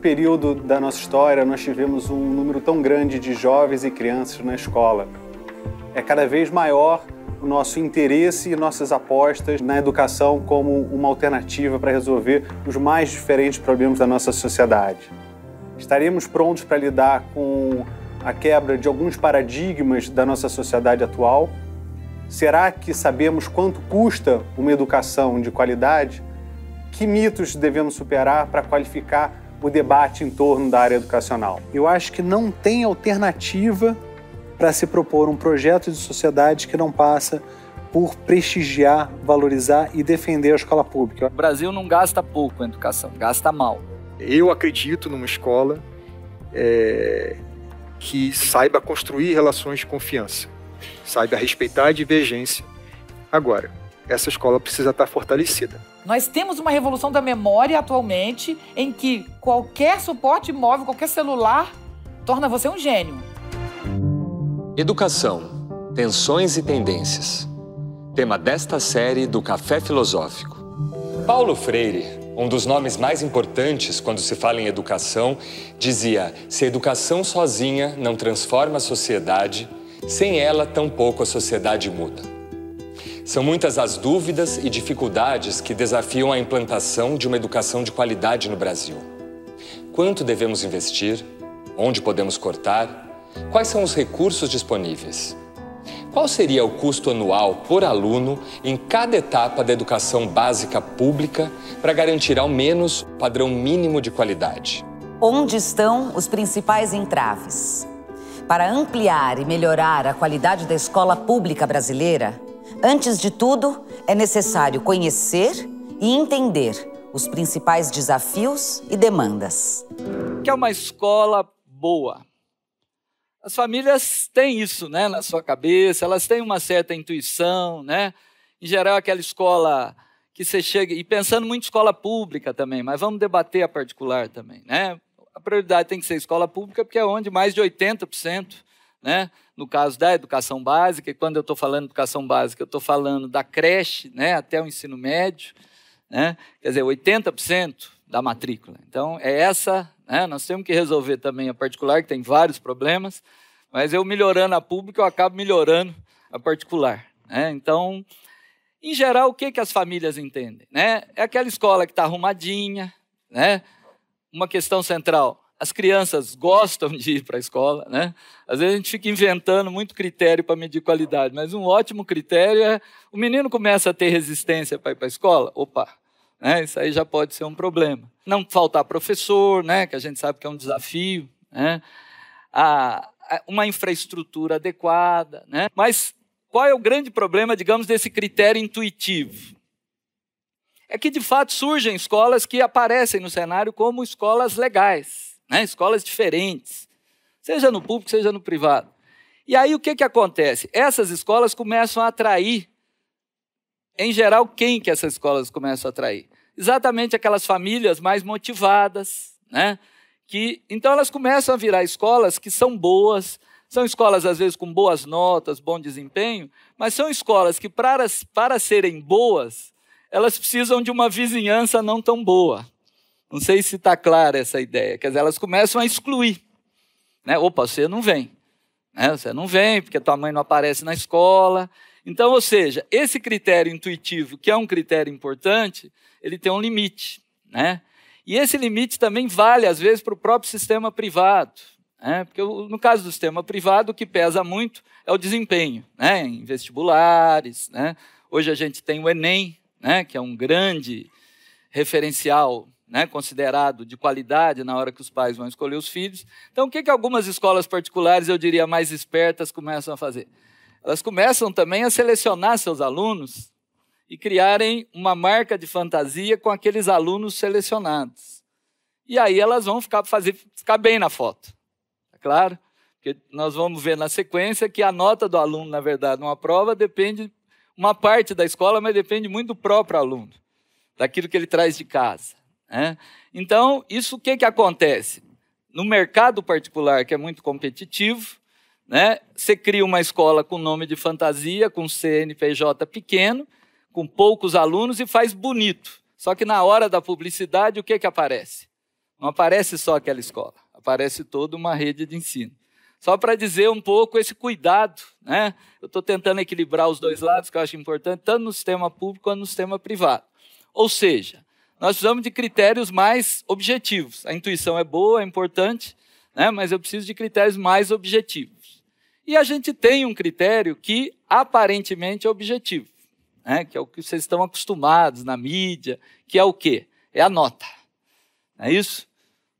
período da nossa história nós tivemos um número tão grande de jovens e crianças na escola. É cada vez maior o nosso interesse e nossas apostas na educação como uma alternativa para resolver os mais diferentes problemas da nossa sociedade. Estaremos prontos para lidar com a quebra de alguns paradigmas da nossa sociedade atual? Será que sabemos quanto custa uma educação de qualidade? Que mitos devemos superar para qualificar o debate em torno da área educacional. Eu acho que não tem alternativa para se propor um projeto de sociedade que não passa por prestigiar, valorizar e defender a escola pública. O Brasil não gasta pouco em educação, gasta mal. Eu acredito numa escola é, que saiba construir relações de confiança, saiba respeitar a divergência. Agora, essa escola precisa estar fortalecida. Nós temos uma revolução da memória atualmente em que qualquer suporte móvel, qualquer celular, torna você um gênio. Educação, tensões e tendências. Tema desta série do Café Filosófico. Paulo Freire, um dos nomes mais importantes quando se fala em educação, dizia: se a educação sozinha não transforma a sociedade, sem ela, tampouco a sociedade muda. São muitas as dúvidas e dificuldades que desafiam a implantação de uma educação de qualidade no Brasil. Quanto devemos investir? Onde podemos cortar? Quais são os recursos disponíveis? Qual seria o custo anual por aluno em cada etapa da educação básica pública para garantir ao menos o padrão mínimo de qualidade? Onde estão os principais entraves? Para ampliar e melhorar a qualidade da escola pública brasileira, Antes de tudo, é necessário conhecer e entender os principais desafios e demandas. Que é uma escola boa. As famílias têm isso, né, na sua cabeça, elas têm uma certa intuição, né? Em geral, aquela escola que você chega e pensando muito em escola pública também, mas vamos debater a particular também, né? A prioridade tem que ser escola pública porque é onde mais de 80%, né, no caso da educação básica, e quando eu estou falando de educação básica, eu estou falando da creche né, até o ensino médio, né, quer dizer, 80% da matrícula. Então, é essa, né, nós temos que resolver também a particular, que tem vários problemas, mas eu melhorando a pública, eu acabo melhorando a particular. Né? Então, em geral, o que, que as famílias entendem? Né? É aquela escola que está arrumadinha, né? uma questão central, as crianças gostam de ir para a escola, né? Às vezes a gente fica inventando muito critério para medir qualidade, mas um ótimo critério é o menino começa a ter resistência para ir para a escola, opa, né? Isso aí já pode ser um problema. Não faltar professor, né? Que a gente sabe que é um desafio, né? A, a, uma infraestrutura adequada, né? Mas qual é o grande problema, digamos, desse critério intuitivo? é que de fato surgem escolas que aparecem no cenário como escolas legais né? escolas diferentes, seja no público, seja no privado. E aí o que, que acontece? Essas escolas começam a atrair, em geral, quem que essas escolas começam a atrair? Exatamente aquelas famílias mais motivadas, né? Que, então elas começam a virar escolas que são boas, são escolas, às vezes, com boas notas, bom desempenho, mas são escolas que, para, para serem boas, elas precisam de uma vizinhança não tão boa. Não sei se está clara essa ideia. Quer dizer, elas começam a excluir. Né? Opa, você não vem. Né? Você não vem porque tua mãe não aparece na escola. Então, ou seja, esse critério intuitivo, que é um critério importante, ele tem um limite. Né? E esse limite também vale, às vezes, para o próprio sistema privado. Né? Porque, no caso do sistema privado, o que pesa muito é o desempenho né? em vestibulares. Né? Hoje a gente tem o Enem, né? que é um grande referencial né, considerado de qualidade na hora que os pais vão escolher os filhos. Então, o que, que algumas escolas particulares, eu diria mais espertas, começam a fazer? Elas começam também a selecionar seus alunos e criarem uma marca de fantasia com aqueles alunos selecionados. E aí elas vão ficar, fazer, ficar bem na foto. Tá claro? Porque nós vamos ver na sequência que a nota do aluno, na verdade, numa prova, depende, uma parte da escola, mas depende muito do próprio aluno, daquilo que ele traz de casa. Né? Então, isso o que, que acontece? No mercado particular, que é muito competitivo, né, você cria uma escola com nome de fantasia, com CNPJ pequeno, com poucos alunos e faz bonito. Só que na hora da publicidade, o que, que aparece? Não aparece só aquela escola, aparece toda uma rede de ensino. Só para dizer um pouco esse cuidado, né? Eu estou tentando equilibrar os dois lados, que eu acho importante, tanto no sistema público quanto no sistema privado. Ou seja, nós precisamos de critérios mais objetivos. A intuição é boa, é importante, né? mas eu preciso de critérios mais objetivos. E a gente tem um critério que aparentemente é objetivo, né? que é o que vocês estão acostumados na mídia, que é o quê? É a nota. Não é isso?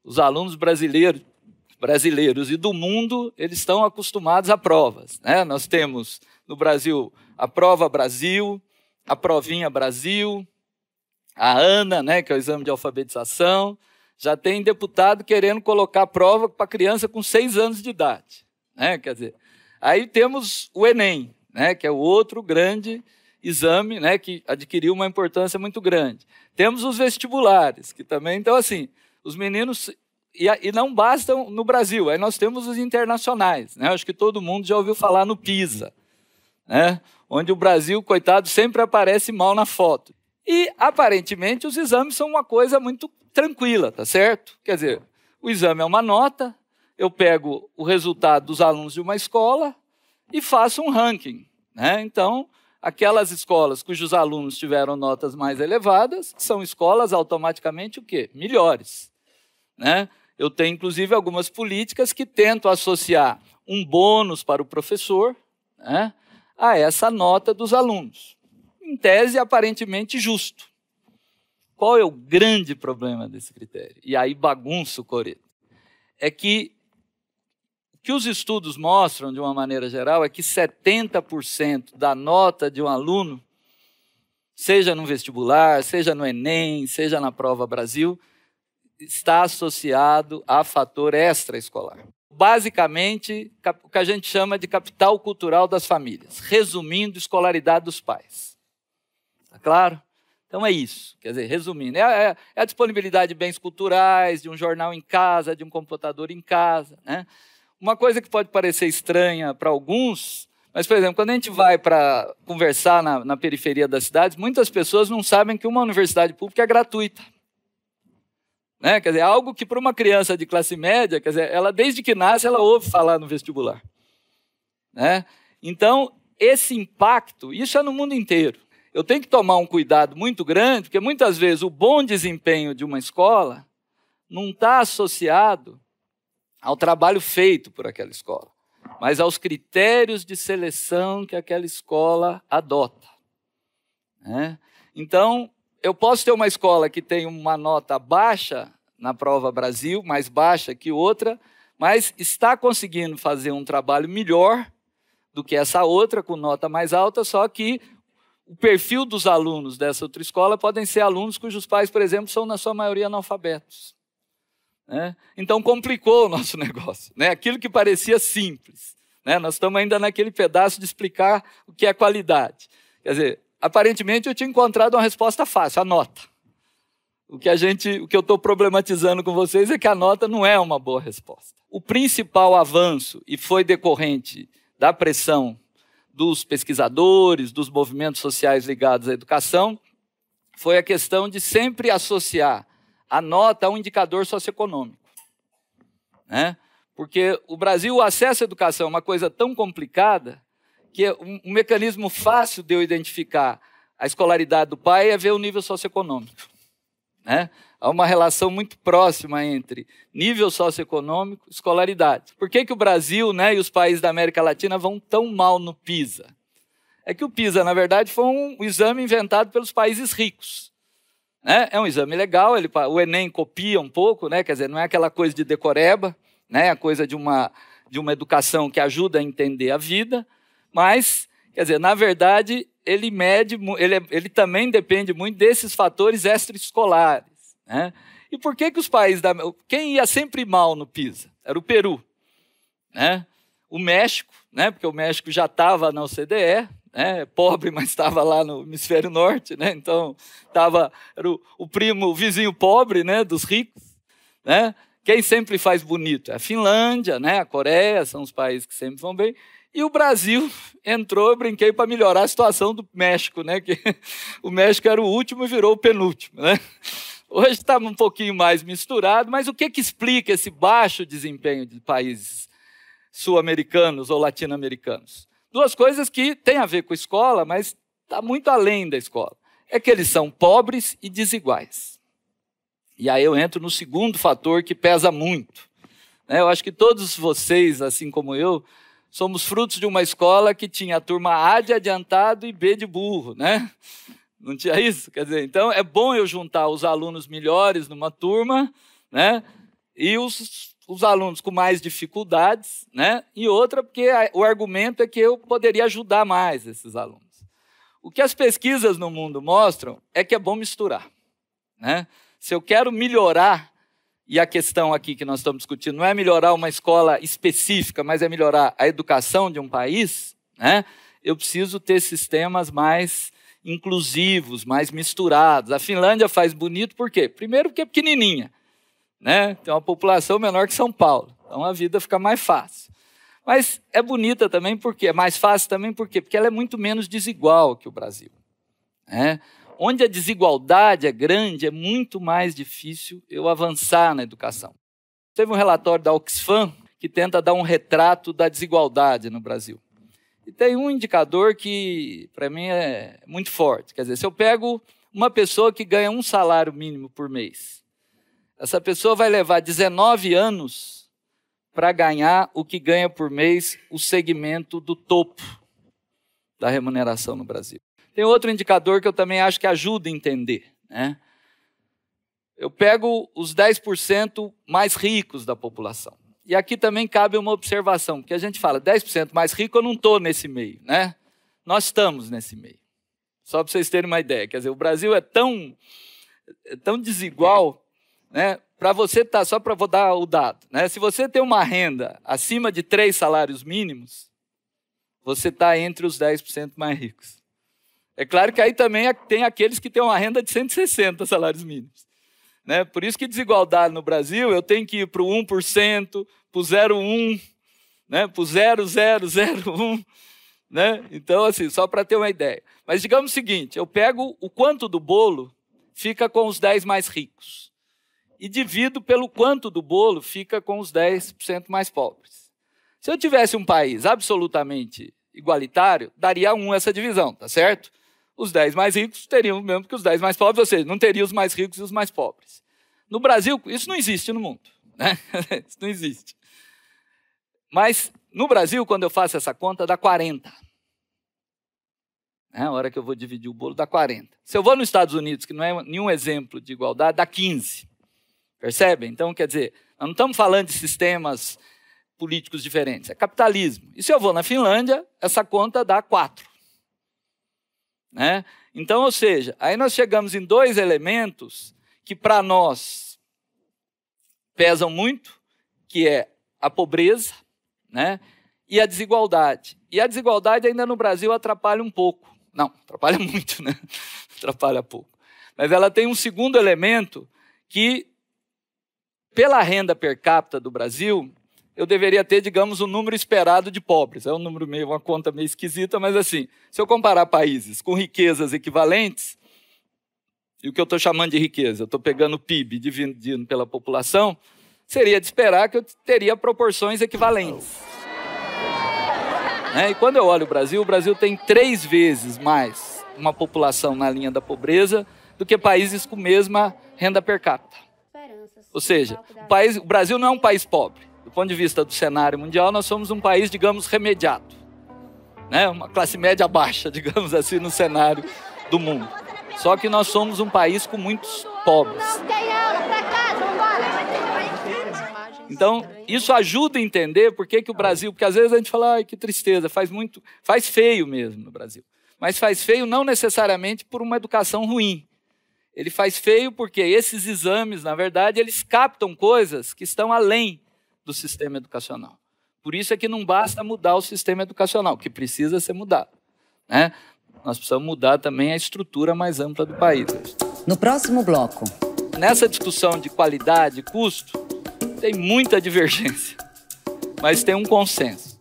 Os alunos brasileiros, brasileiros e do mundo, eles estão acostumados a provas. Né? Nós temos no Brasil a prova Brasil, a provinha Brasil, a ANA, né, que é o exame de alfabetização. Já tem deputado querendo colocar prova para criança com seis anos de idade. Né? Quer dizer, aí temos o Enem, né, que é o outro grande exame né, que adquiriu uma importância muito grande. Temos os vestibulares, que também. Então, assim, os meninos. E, e não bastam no Brasil, aí nós temos os internacionais. Né? Acho que todo mundo já ouviu falar no PISA, né? onde o Brasil, coitado, sempre aparece mal na foto. E, aparentemente, os exames são uma coisa muito tranquila, tá certo? Quer dizer, o exame é uma nota, eu pego o resultado dos alunos de uma escola e faço um ranking. Né? Então, aquelas escolas cujos alunos tiveram notas mais elevadas são escolas automaticamente o quê? Melhores. Né? Eu tenho, inclusive, algumas políticas que tentam associar um bônus para o professor né, a essa nota dos alunos em tese, aparentemente justo. Qual é o grande problema desse critério? E aí bagunça o coreto. É que o que os estudos mostram, de uma maneira geral, é que 70% da nota de um aluno, seja no vestibular, seja no Enem, seja na prova Brasil, está associado a fator extraescolar. Basicamente, o que a gente chama de capital cultural das famílias, resumindo, escolaridade dos pais claro? Então é isso. Quer dizer, resumindo, é, é, é, a disponibilidade de bens culturais, de um jornal em casa, de um computador em casa. Né? Uma coisa que pode parecer estranha para alguns, mas, por exemplo, quando a gente vai para conversar na, na periferia das cidades, muitas pessoas não sabem que uma universidade pública é gratuita. Né? Quer dizer, algo que para uma criança de classe média, quer dizer, ela desde que nasce ela ouve falar no vestibular. Né? Então, esse impacto, isso é no mundo inteiro eu tenho que tomar um cuidado muito grande, porque muitas vezes o bom desempenho de uma escola não está associado ao trabalho feito por aquela escola, mas aos critérios de seleção que aquela escola adota. Né? Então, eu posso ter uma escola que tem uma nota baixa na prova Brasil, mais baixa que outra, mas está conseguindo fazer um trabalho melhor do que essa outra com nota mais alta, só que o perfil dos alunos dessa outra escola podem ser alunos cujos pais, por exemplo, são, na sua maioria, analfabetos. Né? Então, complicou o nosso negócio. Né? Aquilo que parecia simples. Né? Nós estamos ainda naquele pedaço de explicar o que é qualidade. Quer dizer, aparentemente eu tinha encontrado uma resposta fácil, a nota. O que, a gente, o que eu estou problematizando com vocês é que a nota não é uma boa resposta. O principal avanço, e foi decorrente da pressão dos pesquisadores, dos movimentos sociais ligados à educação, foi a questão de sempre associar a nota a um indicador socioeconômico. Né? Porque o Brasil, o acesso à educação é uma coisa tão complicada que um, um mecanismo fácil de eu identificar a escolaridade do pai é ver o nível socioeconômico. Né? Há uma relação muito próxima entre nível socioeconômico e escolaridade. Por que, que o Brasil né, e os países da América Latina vão tão mal no PISA? É que o PISA, na verdade, foi um exame inventado pelos países ricos. Né? É um exame legal, ele, o Enem copia um pouco, né? quer dizer, não é aquela coisa de decoreba, né? É a coisa de uma, de uma educação que ajuda a entender a vida, mas, quer dizer, na verdade, ele mede, ele, é, ele também depende muito desses fatores extraescolares. Né? E por que, que os países da. Quem ia sempre mal no PISA? Era o Peru. Né? O México, né? porque o México já estava na OCDE, né? pobre, mas estava lá no hemisfério norte, né? então tava, era o, o primo, o vizinho pobre né? dos ricos. Né? Quem sempre faz bonito? É a Finlândia, né? a Coreia, são os países que sempre vão bem. E o Brasil entrou, eu brinquei, para melhorar a situação do México, né? que o México era o último e virou o penúltimo. Né? Hoje está um pouquinho mais misturado, mas o que, que explica esse baixo desempenho de países sul-americanos ou latino-americanos? Duas coisas que têm a ver com escola, mas está muito além da escola. É que eles são pobres e desiguais. E aí eu entro no segundo fator que pesa muito. Né? Eu acho que todos vocês, assim como eu, somos frutos de uma escola que tinha a turma A de adiantado e B de burro, né? Não tinha isso? Quer dizer, então é bom eu juntar os alunos melhores numa turma, né? E os, os alunos com mais dificuldades, né? E outra, porque a, o argumento é que eu poderia ajudar mais esses alunos. O que as pesquisas no mundo mostram é que é bom misturar. Né? Se eu quero melhorar, e a questão aqui que nós estamos discutindo não é melhorar uma escola específica, mas é melhorar a educação de um país, né? eu preciso ter sistemas mais inclusivos, mais misturados. A Finlândia faz bonito por quê? Primeiro porque é pequenininha, né? Tem uma população menor que São Paulo, então a vida fica mais fácil. Mas é bonita também porque é mais fácil também porque porque ela é muito menos desigual que o Brasil, né? Onde a desigualdade é grande, é muito mais difícil eu avançar na educação. Teve um relatório da Oxfam que tenta dar um retrato da desigualdade no Brasil. E tem um indicador que, para mim, é muito forte. Quer dizer, se eu pego uma pessoa que ganha um salário mínimo por mês, essa pessoa vai levar 19 anos para ganhar o que ganha por mês o segmento do topo da remuneração no Brasil. Tem outro indicador que eu também acho que ajuda a entender. Né? Eu pego os 10% mais ricos da população. E aqui também cabe uma observação, porque a gente fala 10% mais rico, eu não estou nesse meio, né? Nós estamos nesse meio. Só para vocês terem uma ideia, quer dizer, o Brasil é tão, é tão desigual, né? Para você tá só para vou dar o dado, né? Se você tem uma renda acima de três salários mínimos, você está entre os 10% mais ricos. É claro que aí também tem aqueles que têm uma renda de 160 salários mínimos. Né? Por isso que desigualdade no Brasil, eu tenho que ir para o 1%, para o 0,1%, para o 0,001%. Né? Então, assim, só para ter uma ideia. Mas digamos o seguinte: eu pego o quanto do bolo fica com os 10 mais ricos e divido pelo quanto do bolo fica com os 10% mais pobres. Se eu tivesse um país absolutamente igualitário, daria um essa divisão, tá certo? os 10 mais ricos teriam o mesmo que os 10 mais pobres, ou seja, não teria os mais ricos e os mais pobres. No Brasil, isso não existe no mundo. Né? isso não existe. Mas no Brasil, quando eu faço essa conta, dá 40. É a hora que eu vou dividir o bolo dá 40. Se eu vou nos Estados Unidos, que não é nenhum exemplo de igualdade, dá 15. Percebe? Então, quer dizer, nós não estamos falando de sistemas políticos diferentes, é capitalismo. E se eu vou na Finlândia, essa conta dá 4. Né? Então, ou seja, aí nós chegamos em dois elementos que para nós pesam muito, que é a pobreza né? e a desigualdade. E a desigualdade ainda no Brasil atrapalha um pouco. Não, atrapalha muito, né? atrapalha pouco. Mas ela tem um segundo elemento que, pela renda per capita do Brasil, eu deveria ter, digamos, o um número esperado de pobres. É um número meio, uma conta meio esquisita, mas assim, se eu comparar países com riquezas equivalentes, e o que eu estou chamando de riqueza, eu estou pegando o PIB dividindo pela população, seria de esperar que eu teria proporções equivalentes. Né? e quando eu olho o Brasil, o Brasil tem três vezes mais uma população na linha da pobreza do que países com mesma renda per capita. Ou seja, o, país, o Brasil não é um país pobre do ponto de vista do cenário mundial, nós somos um país, digamos, remediado. Né? Uma classe média baixa, digamos assim, no cenário do mundo. Só que nós somos um país com muitos pobres. Então, isso ajuda a entender por que, que o Brasil, porque às vezes a gente fala, ai, que tristeza, faz muito, faz feio mesmo no Brasil. Mas faz feio não necessariamente por uma educação ruim. Ele faz feio porque esses exames, na verdade, eles captam coisas que estão além do sistema educacional. Por isso é que não basta mudar o sistema educacional, que precisa ser mudado. Né? Nós precisamos mudar também a estrutura mais ampla do país. No próximo bloco. Nessa discussão de qualidade e custo, tem muita divergência, mas tem um consenso.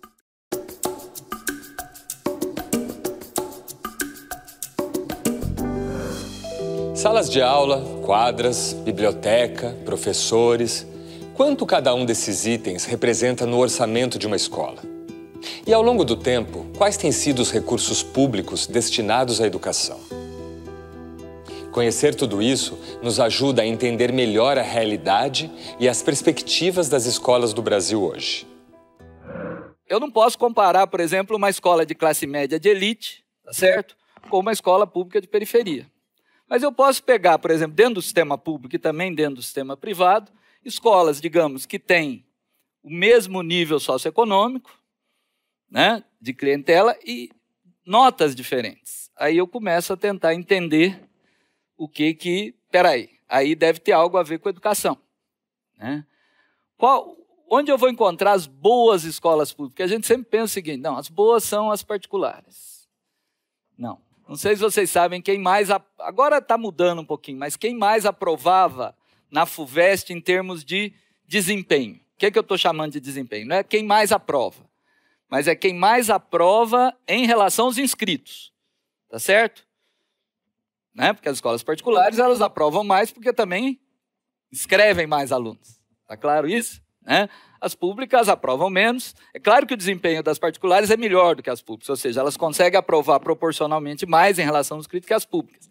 Salas de aula, quadras, biblioteca, professores quanto cada um desses itens representa no orçamento de uma escola? E ao longo do tempo, quais têm sido os recursos públicos destinados à educação? Conhecer tudo isso nos ajuda a entender melhor a realidade e as perspectivas das escolas do Brasil hoje. Eu não posso comparar, por exemplo, uma escola de classe média de elite, tá certo? Com uma escola pública de periferia. Mas eu posso pegar, por exemplo, dentro do sistema público e também dentro do sistema privado, escolas, digamos, que têm o mesmo nível socioeconômico, né, de clientela e notas diferentes. Aí eu começo a tentar entender o que que, peraí, aí deve ter algo a ver com educação, né? Qual, onde eu vou encontrar as boas escolas públicas? Porque a gente sempre pensa o seguinte, não, as boas são as particulares. Não, não sei se vocês sabem quem mais, agora está mudando um pouquinho, mas quem mais aprovava na FUVEST em termos de desempenho. O que, é que eu estou chamando de desempenho? Não é quem mais aprova, mas é quem mais aprova em relação aos inscritos. Tá certo? Né? Porque as escolas particulares elas aprovam mais porque também inscrevem mais alunos. Tá claro isso? Né? As públicas aprovam menos. É claro que o desempenho das particulares é melhor do que as públicas, ou seja, elas conseguem aprovar proporcionalmente mais em relação aos inscritos que as públicas.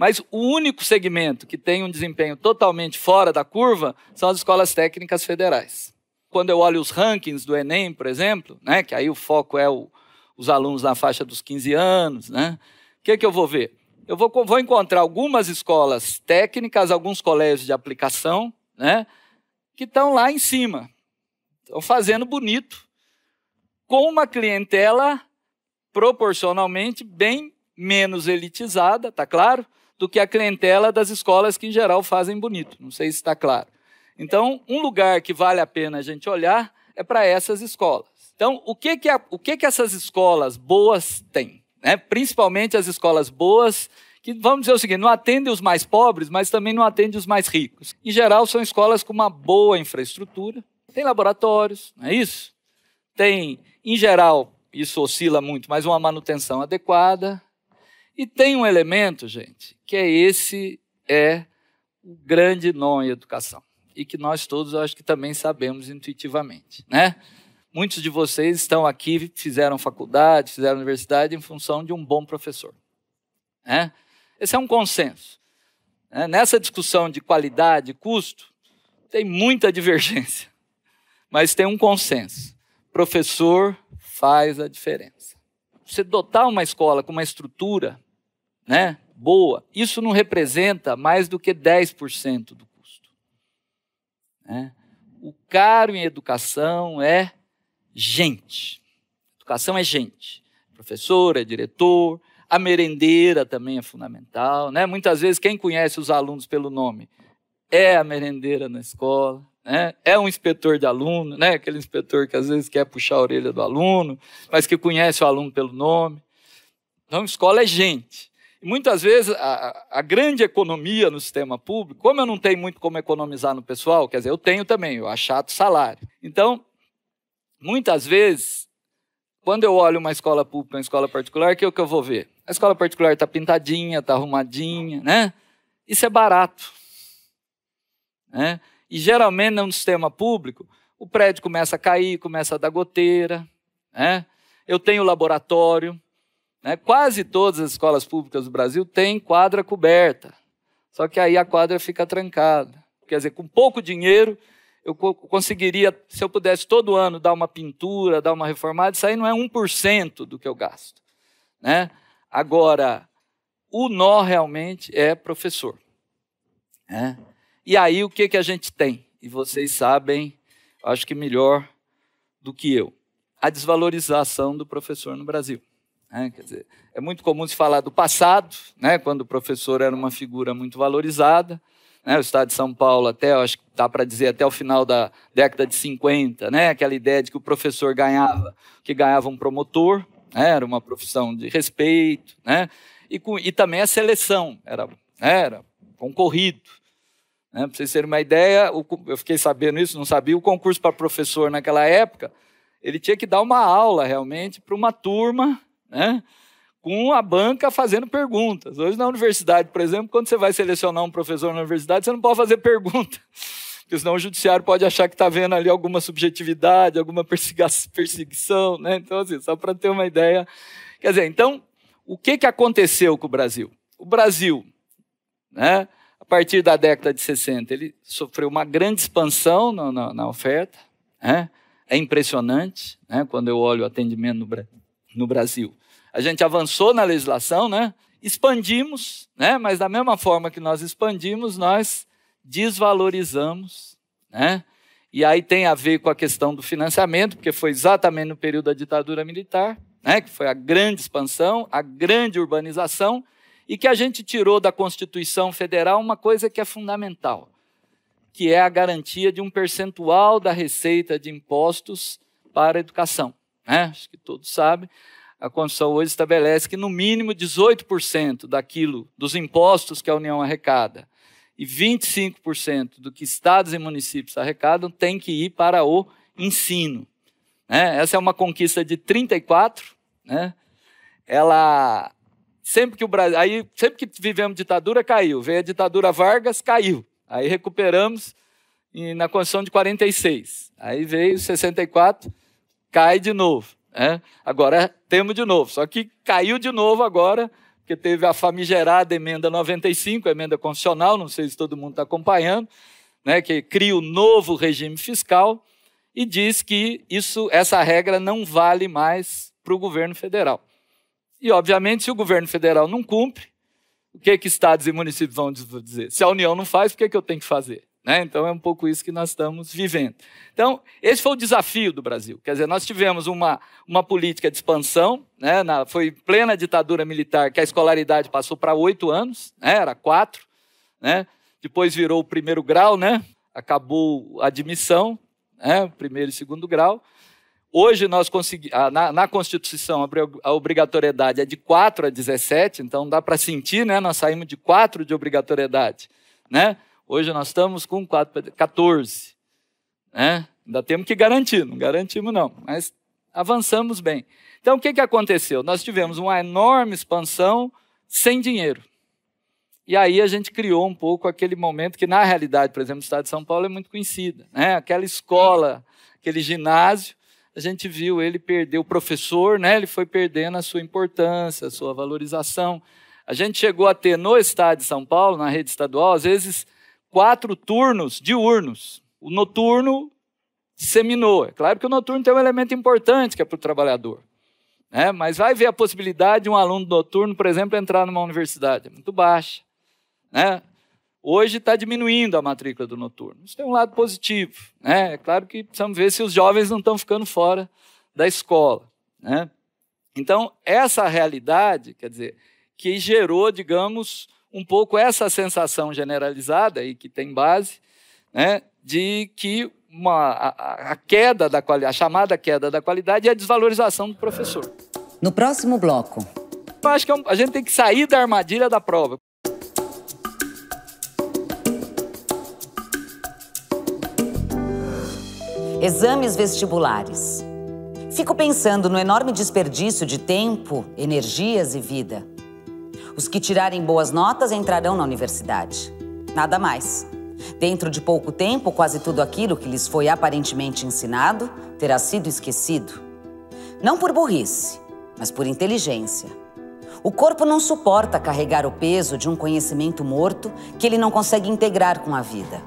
Mas o único segmento que tem um desempenho totalmente fora da curva são as escolas técnicas federais. Quando eu olho os rankings do Enem, por exemplo, né, que aí o foco é o, os alunos na faixa dos 15 anos, né, o que, que eu vou ver? Eu vou, vou encontrar algumas escolas técnicas, alguns colégios de aplicação, né, que estão lá em cima, estão fazendo bonito, com uma clientela proporcionalmente bem menos elitizada, tá claro? do que a clientela das escolas que, em geral, fazem bonito. Não sei se está claro. Então, um lugar que vale a pena a gente olhar é para essas escolas. Então, o que, que, a, o que, que essas escolas boas têm? Né? Principalmente as escolas boas que, vamos dizer o seguinte, não atendem os mais pobres, mas também não atendem os mais ricos. Em geral, são escolas com uma boa infraestrutura, tem laboratórios, não é isso? Tem, em geral, isso oscila muito, mas uma manutenção adequada, e tem um elemento, gente, que é esse é o grande nó em educação e que nós todos acho que também sabemos intuitivamente, né? Muitos de vocês estão aqui, fizeram faculdade, fizeram universidade em função de um bom professor. Né? Esse é um consenso. Né? Nessa discussão de qualidade e custo, tem muita divergência, mas tem um consenso. Professor faz a diferença você dotar uma escola com uma estrutura né, boa, isso não representa mais do que 10% do custo. Né? O caro em educação é gente. Educação é gente. Professor, é diretor, a merendeira também é fundamental. Né? Muitas vezes, quem conhece os alunos pelo nome é a merendeira na escola né? é um inspetor de aluno, né? aquele inspetor que às vezes quer puxar a orelha do aluno, mas que conhece o aluno pelo nome. Então, escola é gente. E muitas vezes a, a, grande economia no sistema público, como eu não tenho muito como economizar no pessoal, quer dizer, eu tenho também, eu achato salário. Então, muitas vezes, quando eu olho uma escola pública, uma escola particular, o que, é que eu vou ver? A escola particular está pintadinha, está arrumadinha, né? Isso é barato. Né? E geralmente no sistema público, o prédio começa a cair, começa a dar goteira. Né? Eu tenho laboratório. Né? Quase todas as escolas públicas do Brasil têm quadra coberta. Só que aí a quadra fica trancada. Quer dizer, com pouco dinheiro, eu conseguiria, se eu pudesse todo ano dar uma pintura, dar uma reformada, isso aí não é 1% do que eu gasto. Né? Agora, o nó realmente é professor. Né? E aí o que, que a gente tem? E vocês sabem, acho que melhor do que eu, a desvalorização do professor no Brasil. Né? Quer dizer, é muito comum se falar do passado, né? quando o professor era uma figura muito valorizada. Né? O Estado de São Paulo, até, acho que dá para dizer, até o final da década de 50, né? aquela ideia de que o professor ganhava, que ganhava um promotor, né? era uma profissão de respeito, né? e, com, e também a seleção, era, né? era concorrido. Né? Para vocês terem uma ideia, eu fiquei sabendo isso, não sabia, o concurso para professor naquela época, ele tinha que dar uma aula realmente para uma turma, né? com a banca fazendo perguntas. Hoje na universidade, por exemplo, quando você vai selecionar um professor na universidade, você não pode fazer pergunta, porque senão o judiciário pode achar que está vendo ali alguma subjetividade, alguma perseguição, né? Então, assim, só para ter uma ideia. Quer dizer, então, o que, que aconteceu com o Brasil? O Brasil, né? partir da década de 60, ele sofreu uma grande expansão na, na oferta. Né? É impressionante né? quando eu olho o atendimento no, no, Brasil. A gente avançou na legislação, né? expandimos, né? mas da mesma forma que nós expandimos, nós desvalorizamos. Né? E aí tem a ver com a questão do financiamento, porque foi exatamente no período da ditadura militar, né? que foi a grande expansão, a grande urbanização e que a gente tirou da Constituição Federal uma coisa que é fundamental, que é a garantia de um percentual da receita de impostos para a educação. Né? Acho que todos sabem. A Constituição hoje estabelece que no mínimo 18% daquilo dos impostos que a União arrecada e 25% do que estados e municípios arrecadam tem que ir para o ensino. Né? Essa é uma conquista de 34, né? Ela Sempre que o Brasil, aí sempre que vivemos ditadura caiu, veio a ditadura Vargas, caiu. Aí recuperamos na Constituição de 46. Aí veio 64, cai de novo. Né? Agora temos de novo, só que caiu de novo agora, porque teve a famigerada emenda 95, a emenda constitucional, não sei se todo mundo está acompanhando, né, que cria o novo regime fiscal e diz que isso, essa regra não vale mais para o governo federal. E, obviamente, se o governo federal não cumpre, o que, é que estados e municípios vão dizer? Se a União não faz, o que, é que eu tenho que fazer? Né? Então, é um pouco isso que nós estamos vivendo. Então, esse foi o desafio do Brasil. Quer dizer, nós tivemos uma, uma política de expansão, né? Na, foi plena ditadura militar que a escolaridade passou para oito anos, né? era quatro, né? depois virou o primeiro grau, né? acabou a admissão, né? primeiro e segundo grau. Hoje nós conseguimos, na, na, Constituição, a obrigatoriedade é de 4 a 17, então dá para sentir, né? Nós saímos de 4 de obrigatoriedade, né? Hoje nós estamos com 4, 14, né? Ainda temos que garantir, não garantimos não, mas avançamos bem. Então o que, que aconteceu? Nós tivemos uma enorme expansão sem dinheiro. E aí a gente criou um pouco aquele momento que, na realidade, por exemplo, o estado de São Paulo é muito conhecida, né? Aquela escola, aquele ginásio a gente viu ele perder o professor, né? ele foi perdendo a sua importância, a sua valorização. A gente chegou a ter no estado de São Paulo, na rede estadual, às vezes quatro turnos diurnos. O noturno disseminou. É claro que o noturno tem um elemento importante que é para o trabalhador. Né? Mas vai ver a possibilidade de um aluno noturno, por exemplo, entrar numa universidade. É muito baixa. Né? Hoje está diminuindo a matrícula do noturno. Isso tem um lado positivo. Né? É claro que precisamos ver se os jovens não estão ficando fora da escola. Né? Então, essa realidade, quer dizer, que gerou, digamos, um pouco essa sensação generalizada e que tem base, né, de que uma, a, a, queda da a chamada queda da qualidade é a desvalorização do professor. No próximo bloco. Eu acho que é a gente tem que sair da armadilha da prova. Exames vestibulares. Fico pensando no enorme desperdício de tempo, energias e vida. Os que tirarem boas notas entrarão na universidade. Nada mais. Dentro de pouco tempo, quase tudo aquilo que lhes foi aparentemente ensinado terá sido esquecido. Não por burrice, mas por inteligência. O corpo não suporta carregar o peso de um conhecimento morto que ele não consegue integrar com a vida.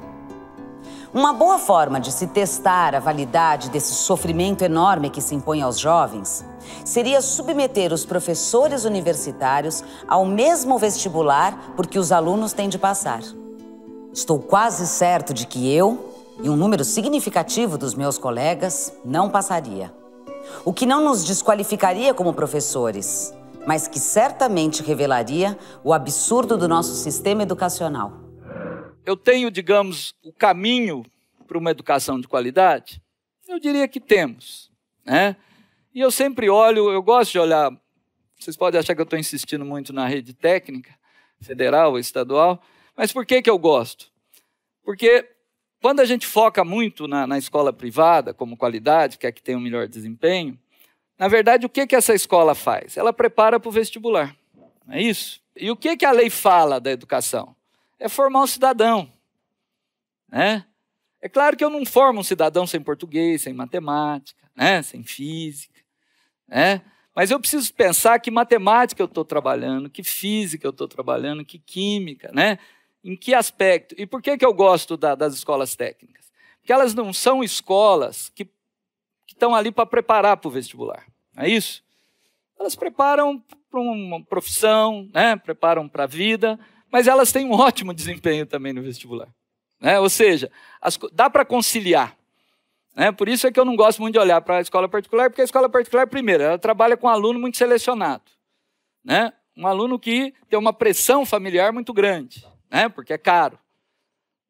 Uma boa forma de se testar a validade desse sofrimento enorme que se impõe aos jovens seria submeter os professores universitários ao mesmo vestibular por que os alunos têm de passar. Estou quase certo de que eu e um número significativo dos meus colegas não passaria. O que não nos desqualificaria como professores, mas que certamente revelaria o absurdo do nosso sistema educacional eu tenho, digamos, o caminho para uma educação de qualidade? Eu diria que temos. Né? E eu sempre olho, eu gosto de olhar. Vocês podem achar que eu estou insistindo muito na rede técnica, federal ou estadual, mas por que, que eu gosto? Porque quando a gente foca muito na, na escola privada como qualidade, que é que tem o um melhor desempenho, na verdade, o que, que essa escola faz? Ela prepara para o vestibular. Não é isso? E o que, que a lei fala da educação? é formar um cidadão. Né? É claro que eu não formo um cidadão sem português, sem matemática, né? sem física. Né? Mas eu preciso pensar que matemática eu estou trabalhando, que física eu estou trabalhando, que química, né? em que aspecto. E por que, que eu gosto da, das escolas técnicas? Porque elas não são escolas que estão ali para preparar para o vestibular. Não é isso? Elas preparam para uma profissão, né? preparam para a vida, mas elas têm um ótimo desempenho também no vestibular. Né? Ou seja, as, dá para conciliar. Né? Por isso é que eu não gosto muito de olhar para a escola particular, porque a escola particular, primeiro, ela trabalha com um aluno muito selecionado. Né? Um aluno que tem uma pressão familiar muito grande, né? porque é caro.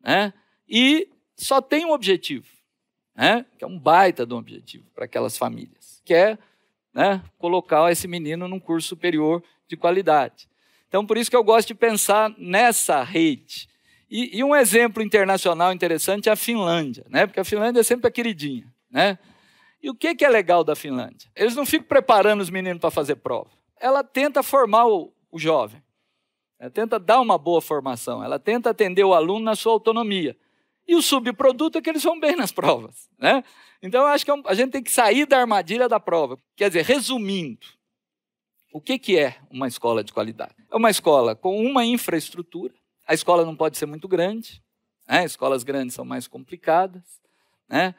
Né? E só tem um objetivo, né? que é um baita de um objetivo para aquelas famílias, que é né, colocar esse menino num curso superior de qualidade. Então, por isso que eu gosto de pensar nessa rede. E, e um exemplo internacional interessante é a Finlândia, né? porque a Finlândia é sempre a queridinha. Né? E o que, que é legal da Finlândia? Eles não ficam preparando os meninos para fazer prova. Ela tenta formar o, o jovem. Ela tenta dar uma boa formação, ela tenta atender o aluno na sua autonomia. E o subproduto é que eles vão bem nas provas. Né? Então, eu acho que é a gente tem que sair da armadilha da prova. Quer dizer, resumindo, o que, que é uma escola de qualidade? É uma escola com uma infraestrutura, a escola não pode ser muito grande, né? escolas grandes são mais complicadas. Né?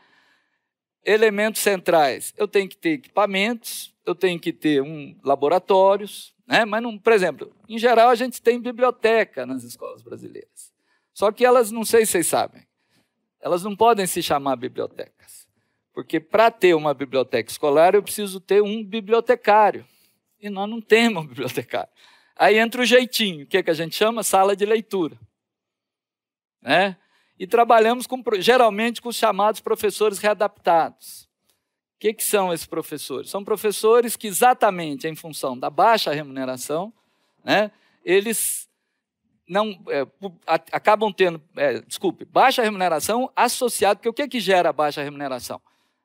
Elementos centrais: eu tenho que ter equipamentos, eu tenho que ter um, laboratórios, né? mas, não, por exemplo, em geral a gente tem biblioteca nas escolas brasileiras. Só que elas, não sei se vocês sabem, elas não podem se chamar bibliotecas. Porque para ter uma biblioteca escolar, eu preciso ter um bibliotecário e nós não temos bibliotecário. Aí entra o jeitinho, que é que a gente chama sala de leitura. Né? E trabalhamos com, geralmente com os chamados professores readaptados. O que, que são esses professores? São professores que, exatamente em função da baixa remuneração, né, eles não é, acabam tendo, é, desculpe, baixa remuneração associada, porque o que, que gera baixa remuneração?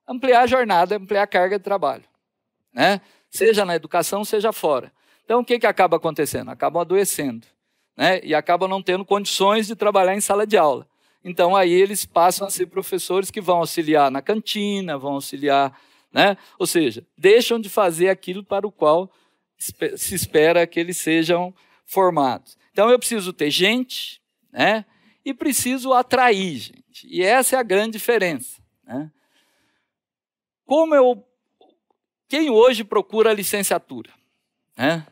Ampliar a jornada, ampliar a carga de trabalho. Né? seja na educação, seja fora. Então, o que, que acaba acontecendo? Acabam adoecendo né? e acabam não tendo condições de trabalhar em sala de aula. Então, aí eles passam a ser professores que vão auxiliar na cantina, vão auxiliar. Né? Ou seja, deixam de fazer aquilo para o qual se espera que eles sejam formados. Então, eu preciso ter gente né? e preciso atrair gente. E essa é a grande diferença. Né? Como eu quem hoje procura a licenciatura? Né?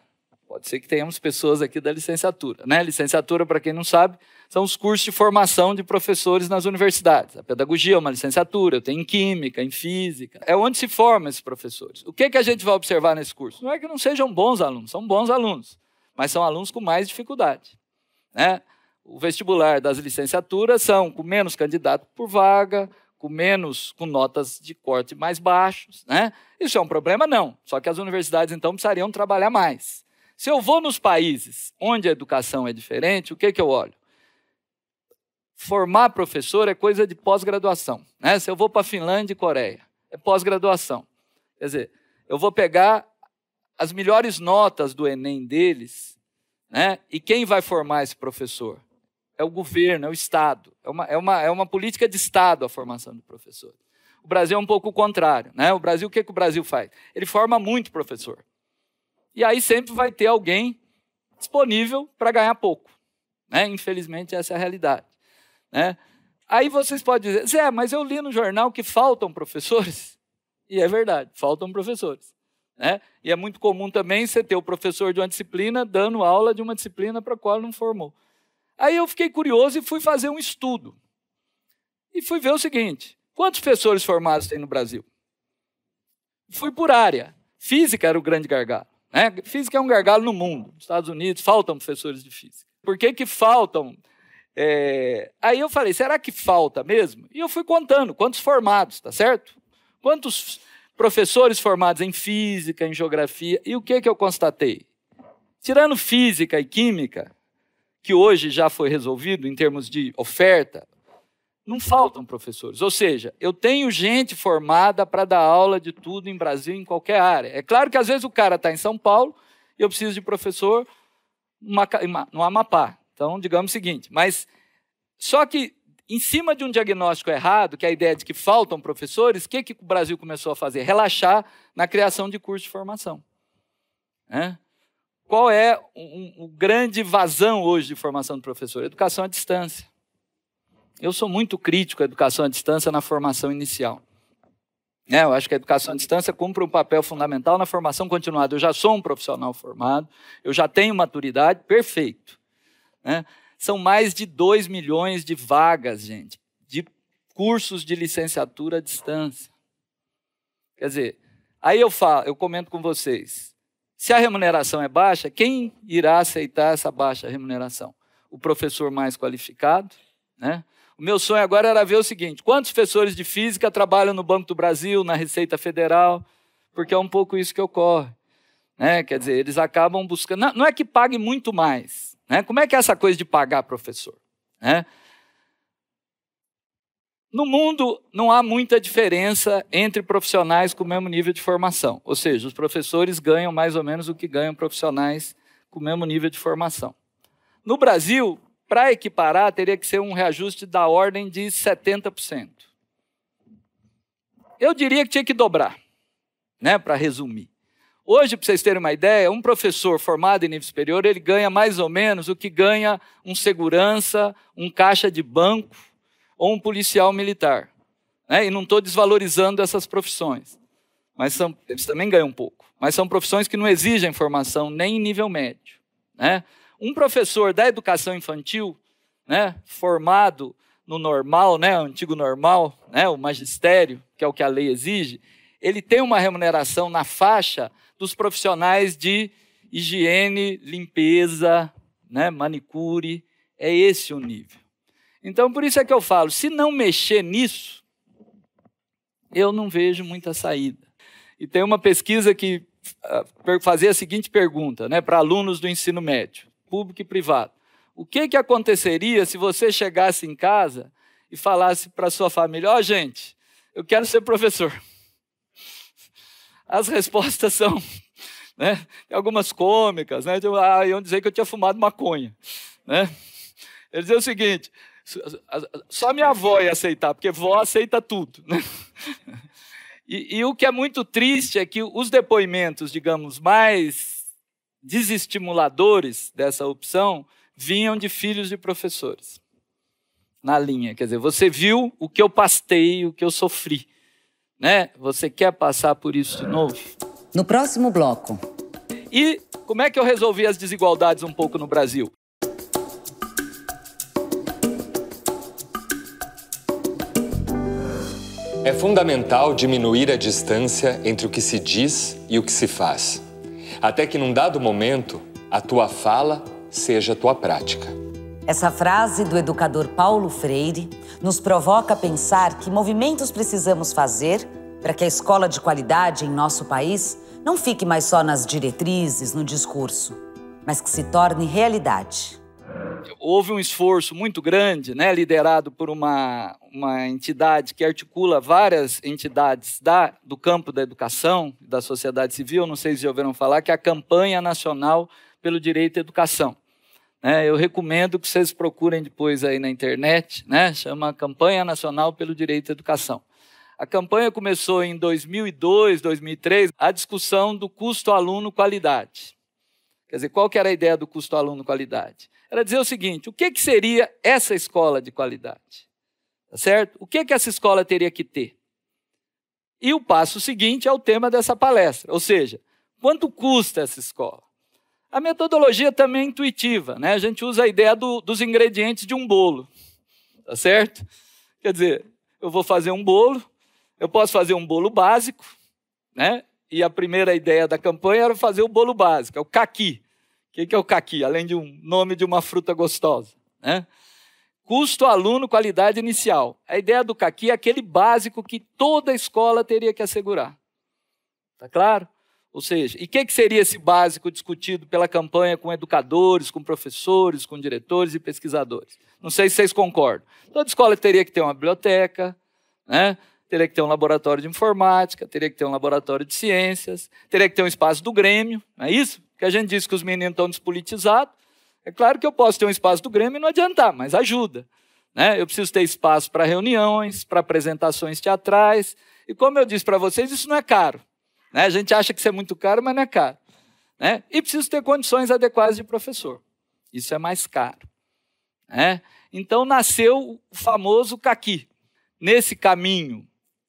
Pode ser que tenhamos pessoas aqui da licenciatura. Né? Licenciatura, para quem não sabe, são os cursos de formação de professores nas universidades. A pedagogia é uma licenciatura, tem em química, em física. É onde se formam esses professores. O que, que a gente vai observar nesse curso? Não é que não sejam bons alunos, são bons alunos, mas são alunos com mais dificuldade. Né? O vestibular das licenciaturas são com menos candidato por vaga, com menos, com notas de corte mais baixos, né? Isso é um problema? Não. Só que as universidades, então, precisariam trabalhar mais. Se eu vou nos países onde a educação é diferente, o que, que eu olho? Formar professor é coisa de pós-graduação. Né? Se eu vou para a Finlândia e Coreia, é pós-graduação. Quer dizer, eu vou pegar as melhores notas do Enem deles, né? e quem vai formar esse professor? é o governo, é o Estado. É uma, é uma, é uma política de Estado a formação do professor. O Brasil é um pouco o contrário. Né? O Brasil, o que, é que o Brasil faz? Ele forma muito professor. E aí sempre vai ter alguém disponível para ganhar pouco. Né? Infelizmente, essa é a realidade. Né? Aí vocês podem dizer, Zé, mas eu li no jornal que faltam professores. E é verdade, faltam professores. Né? E é muito comum também você ter o professor de uma disciplina dando aula de uma disciplina para a qual não formou. Aí eu fiquei curioso e fui fazer um estudo. E fui ver o seguinte: quantos professores formados tem no Brasil? Fui por área. Física era o grande gargalo. Né? Física é um gargalo no mundo. Nos Estados Unidos faltam professores de física. Por que, que faltam? É... Aí eu falei: será que falta mesmo? E eu fui contando quantos formados, tá certo? Quantos professores formados em física, em geografia. E o que, que eu constatei? Tirando física e química, que hoje já foi resolvido em termos de oferta, não faltam professores. Ou seja, eu tenho gente formada para dar aula de tudo em Brasil, em qualquer área. É claro que às vezes o cara está em São Paulo e eu preciso de professor no Amapá. Então, digamos o seguinte, mas só que em cima de um diagnóstico errado, que é a ideia de que faltam professores, o que, que o Brasil começou a fazer? Relaxar na criação de cursos de formação. Né? Qual é o um, um, grande vazão hoje de formação do professor? Educação à distância. Eu sou muito crítico à educação à distância na formação inicial. É, eu acho que a educação à distância cumpre um papel fundamental na formação continuada. Eu já sou um profissional formado, eu já tenho maturidade, perfeito. Né? São mais de 2 milhões de vagas, gente, de cursos de licenciatura à distância. Quer dizer, aí eu falo, eu comento com vocês. Se a remuneração é baixa, quem irá aceitar essa baixa remuneração? O professor mais qualificado, né? O meu sonho agora era ver o seguinte: quantos professores de física trabalham no Banco do Brasil, na Receita Federal? Porque é um pouco isso que ocorre. Né? Quer dizer, eles acabam buscando. Não, não é que pague muito mais. Né? Como é que é essa coisa de pagar professor? Né? No mundo, não há muita diferença entre profissionais com o mesmo nível de formação. Ou seja, os professores ganham mais ou menos o que ganham profissionais com o mesmo nível de formação. No Brasil, para equiparar, teria que ser um reajuste da ordem de 70%. Eu diria que tinha que dobrar, né, para resumir. Hoje, para vocês terem uma ideia, um professor formado em nível superior, ele ganha mais ou menos o que ganha um segurança, um caixa de banco, ou um policial militar. Né? E não estou desvalorizando essas profissões, mas são, eles também ganham um pouco. Mas são profissões que não exigem formação nem em nível médio. Né? Um professor da educação infantil, né, formado no normal, né, antigo normal, né, o magistério, que é o que a lei exige, ele tem uma remuneração na faixa dos profissionais de higiene, limpeza, né, manicure. É esse o nível. Então, por isso é que eu falo: se não mexer nisso, eu não vejo muita saída. E tem uma pesquisa que ah, fazia a seguinte pergunta né, para alunos do ensino médio, público e privado: o que, que aconteceria se você chegasse em casa e falasse para sua família: ó, oh, gente, eu quero ser professor? As respostas são né? algumas cômicas, né? Ah, iam dizer que eu tinha fumado maconha, né? Ele dizia o seguinte: só minha avó ia aceitar, porque vó aceita tudo. Né? E, e o que é muito triste é que os depoimentos, digamos, mais desestimuladores dessa opção vinham de filhos de professores na linha. Quer dizer, você viu o que eu pastei, o que eu sofri. Né? Você quer passar por isso de novo? No próximo bloco. E como é que eu resolvi as desigualdades um pouco no Brasil? É fundamental diminuir a distância entre o que se diz e o que se faz, até que num dado momento a tua fala seja a tua prática. Essa frase do educador Paulo Freire nos provoca a pensar que movimentos precisamos fazer para que a escola de qualidade em nosso país não fique mais só nas diretrizes, no discurso, mas que se torne realidade houve um esforço muito grande, né, liderado por uma, uma entidade que articula várias entidades da, do campo da educação, da sociedade civil, não sei se já ouviram falar, que é a Campanha Nacional pelo Direito à Educação. É, eu recomendo que vocês procurem depois aí na internet, né, chama Campanha Nacional pelo Direito à Educação. A campanha começou em 2002, 2003, a discussão do custo-aluno-qualidade. Quer dizer, qual que era a ideia do custo aluno qualidade? Era dizer o seguinte: o que, que seria essa escola de qualidade? Tá certo? O que, que essa escola teria que ter? E o passo seguinte é o tema dessa palestra, ou seja, quanto custa essa escola? A metodologia também é intuitiva, né? A gente usa a ideia do, dos ingredientes de um bolo, tá certo? Quer dizer, eu vou fazer um bolo, eu posso fazer um bolo básico, né? e a primeira ideia da campanha era fazer o bolo básico, é o caqui. O que é o caqui? Além de um nome de uma fruta gostosa. Né? Custo aluno, qualidade inicial. A ideia do caqui é aquele básico que toda escola teria que assegurar. Está claro? Ou seja, e o que, que seria esse básico discutido pela campanha com educadores, com professores, com diretores e pesquisadores? Não sei se vocês concordam. Toda escola teria que ter uma biblioteca, né? teria que ter um laboratório de informática, teria que ter um laboratório de ciências, teria que ter um espaço do Grêmio, não é isso? Porque a gente diz que os meninos estão despolitizados. É claro que eu posso ter um espaço do Grêmio e não adiantar, mas ajuda. Né? Eu preciso ter espaço para reuniões, para apresentações teatrais. E como eu disse para vocês, isso não é caro. Né? A gente acha que isso é muito caro, mas não é caro. Né? E preciso ter condições adequadas de professor. Isso é mais caro. Né? Então nasceu o famoso caqui. Nesse caminho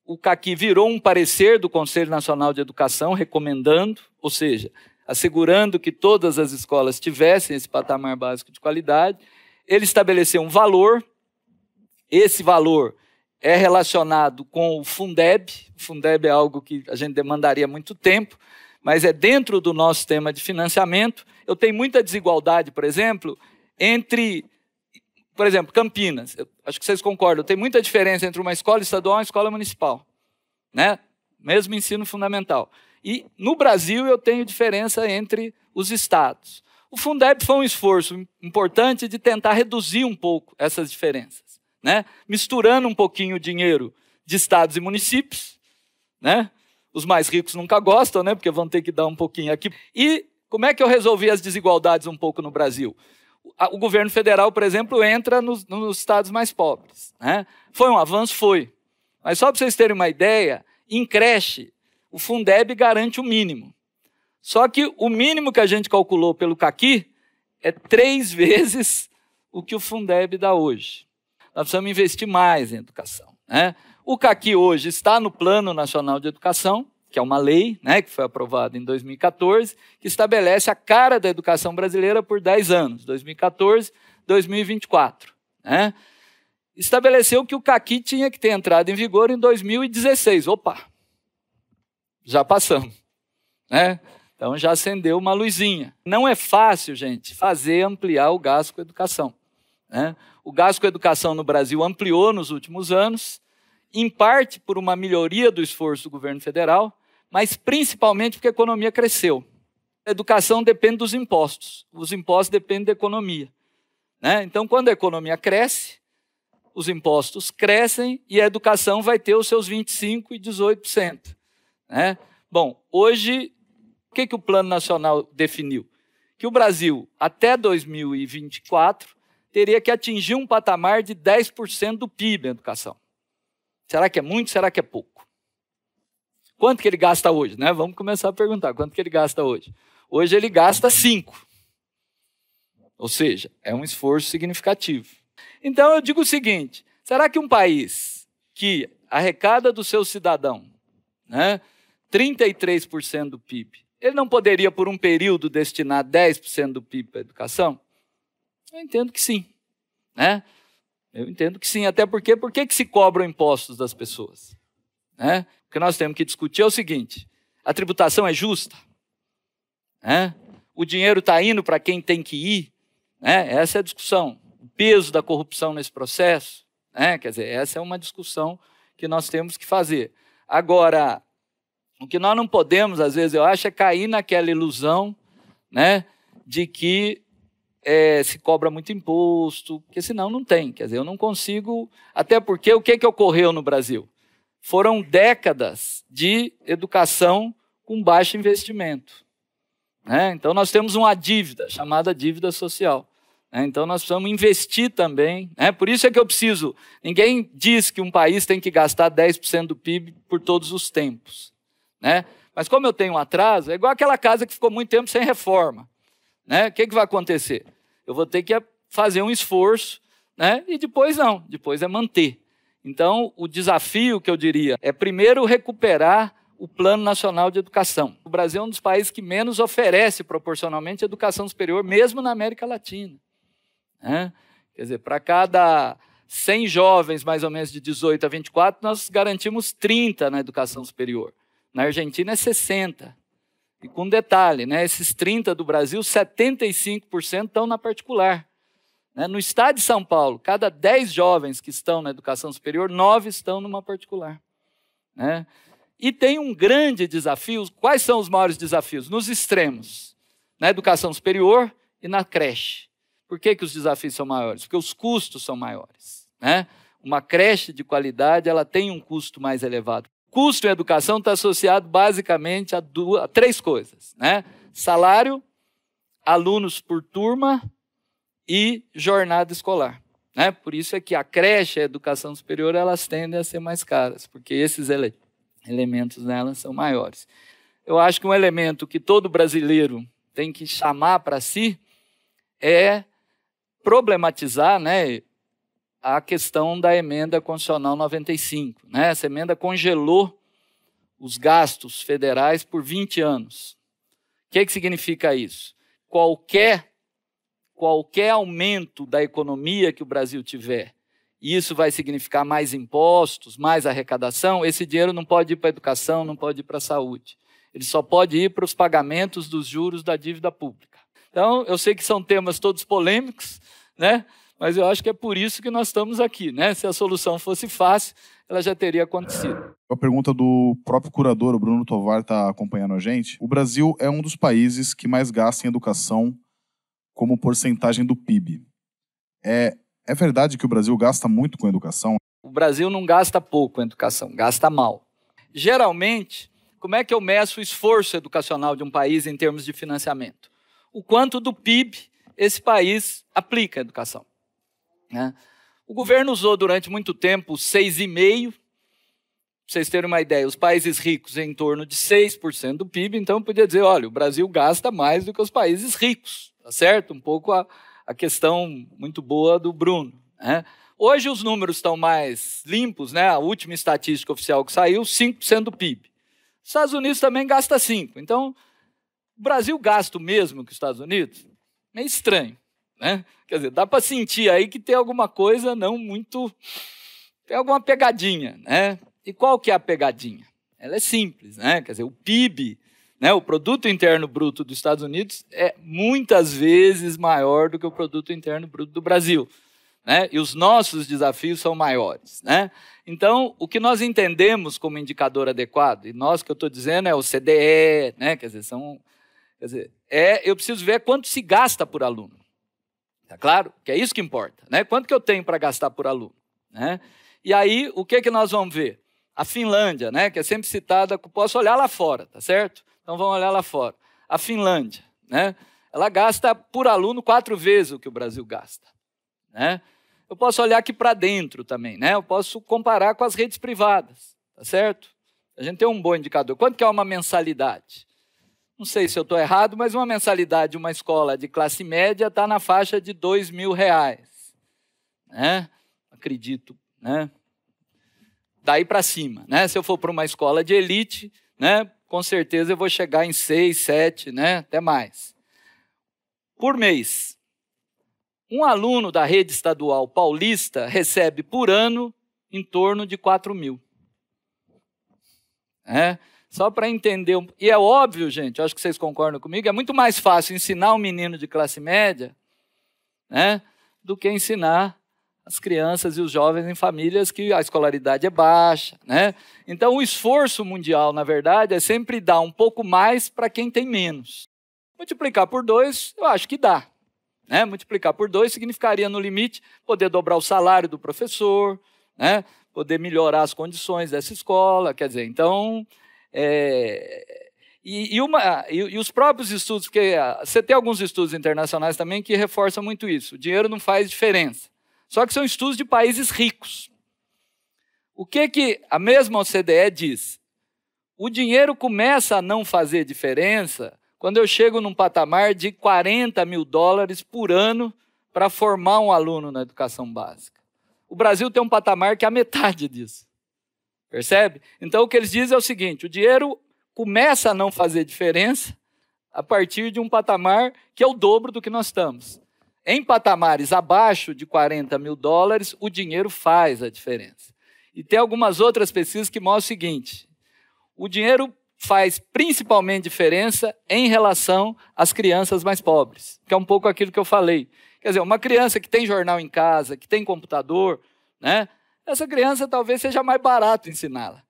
o CACI virou um parecer do Conselho Nacional de Educação recomendando, ou seja, assegurando que todas as escolas tivessem esse patamar básico de qualidade. Ele estabeleceu um valor, esse valor é relacionado com o Fundeb. O Fundeb é algo que a gente demandaria muito tempo, mas é dentro do nosso tema de financiamento. Eu tenho muita desigualdade, por exemplo, entre por exemplo, Campinas, acho que vocês concordam, tem muita diferença entre uma escola estadual e uma escola municipal, né? Mesmo ensino fundamental. E no Brasil eu tenho diferença entre os estados. O Fundeb foi um esforço importante de tentar reduzir um pouco essas diferenças, né? Misturando um pouquinho o dinheiro de estados e municípios, né? Os mais ricos nunca gostam, né? Porque vão ter que dar um pouquinho aqui. E como é que eu resolvi as desigualdades um pouco no Brasil? o governo federal, por exemplo, entra nos, nos estados mais pobres. Né? Foi um avanço? Foi. Mas só para vocês terem uma ideia, em creche, o Fundeb garante o mínimo. Só que o mínimo que a gente calculou pelo CAQI é três vezes o que o Fundeb dá hoje. Nós precisamos investir mais em educação. Né? O CAQI hoje está no Plano Nacional de Educação, que é uma lei né, que foi aprovada em 2014, que estabelece a cara da educação brasileira por 10 anos, 2014, 2024. Né? Estabeleceu que o CAQI tinha que ter entrado em vigor em 2016. Opa! Já passamos. Né? Então já acendeu uma luzinha. Não é fácil, gente, fazer ampliar o gasto com educação. Né? O gasto com educação no Brasil ampliou nos últimos anos, em parte por uma melhoria do esforço do governo federal, mas principalmente porque a economia cresceu. A educação depende dos impostos, os impostos dependem da economia. Né? Então, quando a economia cresce, os impostos crescem e a educação vai ter os seus 25% e 18%. Né? Bom, hoje, o que, que o Plano Nacional definiu? Que o Brasil, até 2024, teria que atingir um patamar de 10% do PIB em educação. Será que é muito? Será que é pouco? Quanto que ele gasta hoje? Né? Vamos começar a perguntar, quanto que ele gasta hoje? Hoje ele gasta 5. Ou seja, é um esforço significativo. Então eu digo o seguinte: será que um país que arrecada do seu cidadão né, 33% do PIB, ele não poderia, por um período, destinar 10% do PIB para a educação? Eu entendo que sim. Né? Eu entendo que sim, até porque por que se cobram impostos das pessoas? Né? O que nós temos que discutir é o seguinte: a tributação é justa? O dinheiro está indo para quem tem que ir? É Essa é a discussão. O peso da corrupção nesse processo? Né? Quer dizer, essa é uma discussão que nós temos que fazer. Agora, o que nós não podemos, às vezes, eu acho, é cair naquela ilusão né, de que é, se cobra muito imposto, porque senão não tem. Quer dizer, eu não consigo. Até porque o que, que ocorreu no Brasil? foram décadas de educação com baixo investimento. Né? Então, nós temos uma dívida, chamada dívida social. Né? Então, nós precisamos investir também. Né? Por isso é que eu preciso. Ninguém diz que um país tem que gastar 10% do PIB por todos os tempos. Né? Mas, como eu tenho um atraso, é igual aquela casa que ficou muito tempo sem reforma. Né? O que, que vai acontecer? Eu vou ter que fazer um esforço né? e depois não, depois é manter. Então, o desafio que eu diria é primeiro recuperar o Plano Nacional de Educação. O Brasil é um dos países que menos oferece proporcionalmente educação superior, mesmo na América Latina. Né? Quer dizer, para cada 100 jovens, mais ou menos de 18 a 24, nós garantimos 30 na educação superior. Na Argentina é 60. E com detalhe, né, esses 30 do Brasil, 75% estão na particular. Né? No estado de São Paulo, cada 10 jovens que estão na educação superior, 9 estão numa particular. Né? E tem um grande desafio. Quais são os maiores desafios? Nos extremos, na educação superior e na creche. Por que, que os desafios são maiores? Porque os custos são maiores. Né? Uma creche de qualidade ela tem um custo mais elevado. O custo em educação está associado basicamente a, duas, a três coisas: né? salário, alunos por turma e jornada escolar. Né? Por isso é que a creche e a educação superior elas tendem a ser mais caras, porque esses ele elementos nelas são maiores. Eu acho que um elemento que todo brasileiro tem que chamar para si é problematizar né, a questão da emenda constitucional 95. Né? Essa emenda congelou os gastos federais por 20 anos. O que, é que significa isso? Qualquer qualquer aumento da economia que o Brasil tiver, isso vai significar mais impostos, mais arrecadação, esse dinheiro não pode ir para a educação, não pode ir para a saúde. Ele só pode ir para os pagamentos dos juros da dívida pública. Então, eu sei que são temas todos polêmicos, né? mas eu acho que é por isso que nós estamos aqui. Né? Se a solução fosse fácil, ela já teria acontecido. Uma pergunta do próprio curador, o Bruno Tovar, está acompanhando a gente. O Brasil é um dos países que mais gasta em educação como porcentagem do PIB. É, é verdade que o Brasil gasta muito com educação? O Brasil não gasta pouco com educação, gasta mal. Geralmente, como é que eu meço o esforço educacional de um país em termos de financiamento? O quanto do PIB esse país aplica à educação. Né? O governo usou durante muito tempo 6,5%. Para vocês terem uma ideia, os países ricos em torno de 6% do PIB, então podia dizer, olha, o Brasil gasta mais do que os países ricos tá certo? Um pouco a, a questão muito boa do Bruno. Né? Hoje os números estão mais limpos, né? A última estatística oficial que saiu, 5% do PIB. Os Estados Unidos também gasta 5%. Então, o Brasil gasta o mesmo que os Estados Unidos? É estranho, né? Quer dizer, dá para sentir aí que tem alguma coisa não muito... Tem alguma pegadinha, né? E qual que é a pegadinha? Ela é simples, né? Quer dizer, o PIB né? O produto interno bruto dos Estados Unidos é muitas vezes maior do que o produto interno bruto do Brasil. Né? E os nossos desafios são maiores. Né? Então, o que nós entendemos como indicador adequado, e nós que eu estou dizendo é o CDE, né? quer dizer, são. Quer dizer, é, eu preciso ver quanto se gasta por aluno. Está claro? Que é isso que importa. Né? Quanto que eu tenho para gastar por aluno? Né? E aí, o que, que nós vamos ver? A Finlândia, né, que é sempre citada, posso olhar lá fora, tá certo? Então vamos olhar lá fora. A Finlândia, né? Ela gasta por aluno quatro vezes o que o Brasil gasta, né? Eu posso olhar aqui para dentro também, né? Eu posso comparar com as redes privadas, tá certo? A gente tem um bom indicador. Quanto que é uma mensalidade? Não sei se eu estou errado, mas uma mensalidade de uma escola de classe média está na faixa de dois mil reais, né? Acredito, né? Daí para cima, né? Se eu for para uma escola de elite, né? com certeza eu vou chegar em seis, sete, né? Até mais. Por mês. Um aluno da rede estadual paulista recebe por ano em torno de 4 mil. É, só para entender. E é óbvio, gente, acho que vocês concordam comigo, é muito mais fácil ensinar um menino de classe média né, do que ensinar as crianças e os jovens em famílias que a escolaridade é baixa, né? Então o esforço mundial, na verdade, é sempre dar um pouco mais para quem tem menos. Multiplicar por dois, eu acho que dá. Né? Multiplicar por dois significaria, no limite, poder dobrar o salário do professor, né? poder melhorar as condições dessa escola. Quer dizer, então. É... E, e, uma, e, e, os próprios estudos, porque ah, você tem alguns estudos internacionais também que reforçam muito isso. O dinheiro não faz diferença. Só que são estudos de países ricos. O que que a mesma OCDE diz? O dinheiro começa a não fazer diferença quando eu chego num patamar de 40 mil dólares por ano para formar um aluno na educação básica. O Brasil tem um patamar que é a metade disso. Percebe? Então o que eles dizem é o seguinte: o dinheiro começa a não fazer diferença a partir de um patamar que é o dobro do que nós estamos. Em patamares abaixo de 40 mil dólares, o dinheiro faz a diferença. E tem algumas outras pesquisas que mostram o seguinte: o dinheiro faz principalmente diferença em relação às crianças mais pobres, que é um pouco aquilo que eu falei. Quer dizer, uma criança que tem jornal em casa, que tem computador, né? Essa criança talvez seja mais barato ensiná-la,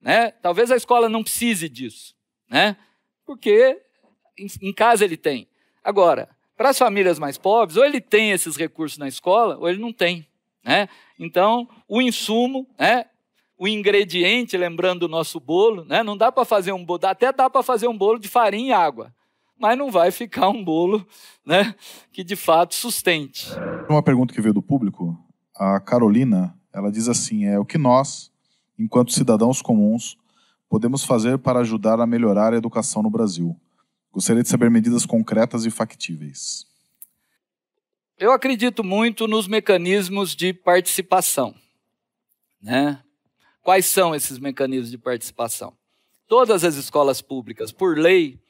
né? Talvez a escola não precise disso, né? Porque em casa ele tem. Agora, para as famílias mais pobres, ou ele tem esses recursos na escola, ou ele não tem. Né? Então, o insumo, né? o ingrediente, lembrando o nosso bolo, né? não dá para fazer um bolo, até dá para fazer um bolo de farinha e água, mas não vai ficar um bolo né? que de fato sustente. Uma pergunta que veio do público, a Carolina, ela diz assim: é o que nós, enquanto cidadãos comuns, podemos fazer para ajudar a melhorar a educação no Brasil? Gostaria de saber medidas concretas e factíveis. Eu acredito muito nos mecanismos de participação. Né? Quais são esses mecanismos de participação? Todas as escolas públicas, por lei,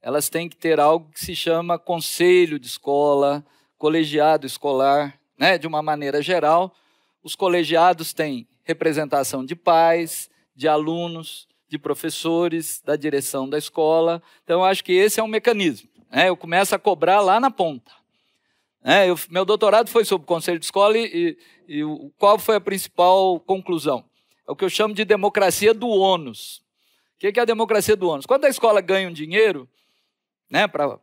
elas têm que ter algo que se chama conselho de escola, colegiado escolar. Né? De uma maneira geral, os colegiados têm representação de pais, de alunos, de professores, da direção da escola. Então, acho que esse é um mecanismo. Né? Eu começo a cobrar lá na ponta. É, eu, meu doutorado foi sobre o conselho de escola e, e, e, qual foi a principal conclusão? É o que eu chamo de democracia do ônus. O que é a democracia do ônus? Quando a escola ganha um dinheiro, né, pra,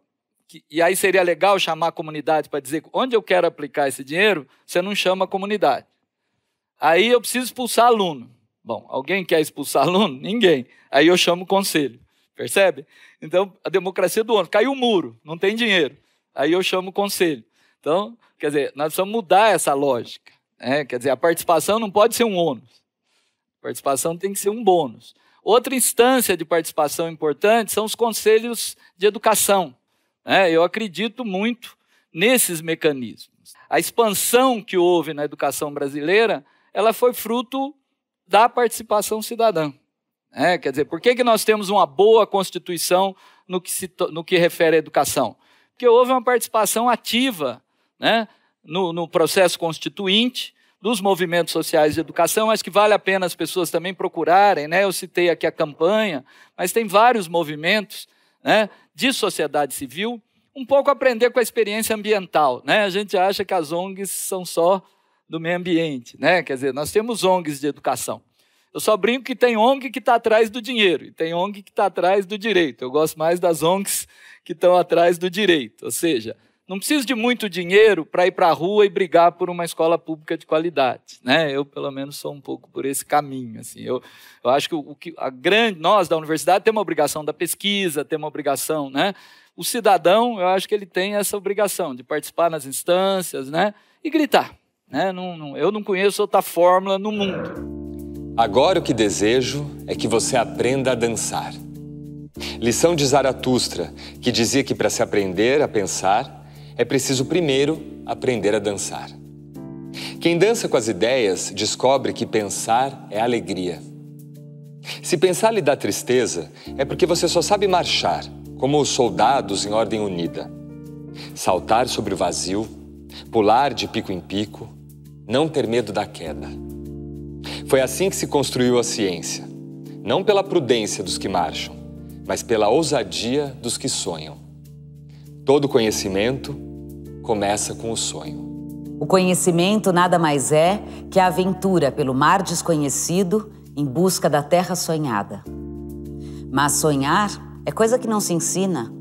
que, e aí seria legal chamar a comunidade para dizer onde eu quero aplicar esse dinheiro, você não chama a comunidade. Aí eu preciso expulsar aluno. Bom, alguém quer expulsar aluno? Ninguém. Aí eu chamo o conselho, percebe? Então, a democracia do ano Caiu o muro, não tem dinheiro. Aí eu chamo o conselho. Então, quer dizer, nós precisamos mudar essa lógica. Né? Quer dizer, a participação não pode ser um ônus. A participação tem que ser um bônus. Outra instância de participação importante são os conselhos de educação. Né? Eu acredito muito nesses mecanismos. A expansão que houve na educação brasileira, ela foi fruto da participação cidadã. É, quer dizer, por que, que nós temos uma boa Constituição no que, se, no que refere à educação? Porque houve uma participação ativa né, no, no processo constituinte, dos movimentos sociais de educação. Acho que vale a pena as pessoas também procurarem. Né? Eu citei aqui a campanha, mas tem vários movimentos né, de sociedade civil. Um pouco aprender com a experiência ambiental. Né? A gente acha que as ONGs são só do meio ambiente, né? Quer dizer, nós temos ONGs de educação. Eu só brinco que tem ONG que está atrás do dinheiro e tem ONG que está atrás do direito. Eu gosto mais das ONGs que estão atrás do direito. Ou seja, não preciso de muito dinheiro para ir para a rua e brigar por uma escola pública de qualidade. Né? Eu, pelo menos, sou um pouco por esse caminho. Assim. Eu, eu acho que, o, que a grande, nós da universidade temos uma obrigação da pesquisa, temos uma obrigação. Né? O cidadão, eu acho que ele tem essa obrigação de participar nas instâncias né? e gritar. Né? Não, não, eu não conheço outra fórmula no mundo. Agora o que desejo é que você aprenda a dançar. Lição de Zaratustra, que dizia que para se aprender a pensar, é preciso primeiro aprender a dançar. Quem dança com as ideias descobre que pensar é alegria. Se pensar lhe dá tristeza, é porque você só sabe marchar, como os soldados em ordem unida. Saltar sobre o vazio, pular de pico em pico, não ter medo da queda. Foi assim que se construiu a ciência, não pela prudência dos que marcham, mas pela ousadia dos que sonham. Todo conhecimento começa com o sonho. O conhecimento nada mais é que a aventura pelo mar desconhecido em busca da terra sonhada. Mas sonhar é coisa que não se ensina.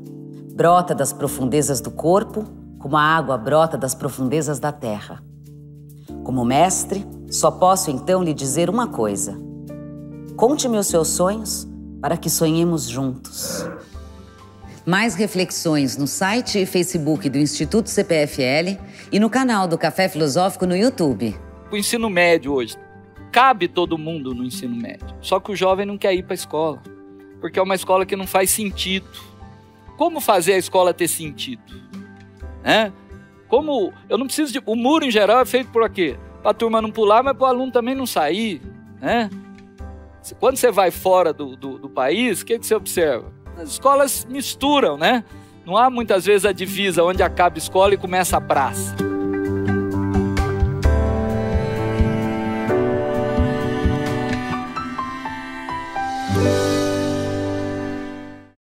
Brota das profundezas do corpo, como a água brota das profundezas da terra. Como mestre, só posso então lhe dizer uma coisa: conte-me os seus sonhos para que sonhemos juntos. Mais reflexões no site e Facebook do Instituto CPFL e no canal do Café Filosófico no YouTube. O ensino médio hoje. Cabe todo mundo no ensino médio. Só que o jovem não quer ir para a escola, porque é uma escola que não faz sentido. Como fazer a escola ter sentido? Né? Como eu não preciso de. O muro em geral é feito por quê Para a turma não pular, mas para o aluno também não sair. Né? Quando você vai fora do, do, do país, o que, que você observa? As escolas misturam, né? Não há muitas vezes a divisa onde acaba a escola e começa a praça.